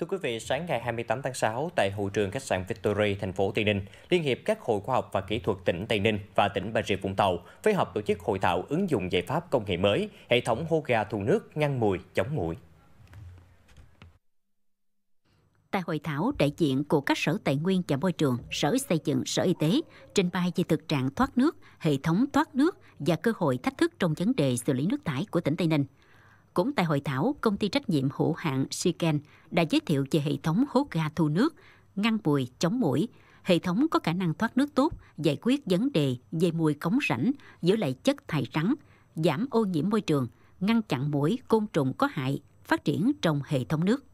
Thưa quý vị, sáng ngày 28 tháng 6 tại hội trường khách sạn Victory, thành phố Tây Ninh, Liên hiệp các hội khoa học và kỹ thuật tỉnh Tây Ninh và tỉnh Bà Rịa Vũng Tàu phối hợp tổ chức hội thảo ứng dụng giải pháp công nghệ mới, hệ thống hô gà thu nước ngăn mùi, chống mũi Tại hội thảo, đại diện của các sở tài nguyên và môi trường, sở xây dựng, sở y tế trình bày về thực trạng thoát nước, hệ thống thoát nước và cơ hội thách thức trong vấn đề xử lý nước thải của tỉnh Tây Ninh – cũng tại hội thảo, công ty trách nhiệm hữu hạn Siken đã giới thiệu về hệ thống hút ga thu nước, ngăn bụi, chống mũi. Hệ thống có khả năng thoát nước tốt, giải quyết vấn đề về mùi cống rãnh, giữ lại chất thải rắn, giảm ô nhiễm môi trường, ngăn chặn mũi côn trùng có hại, phát triển trong hệ thống nước.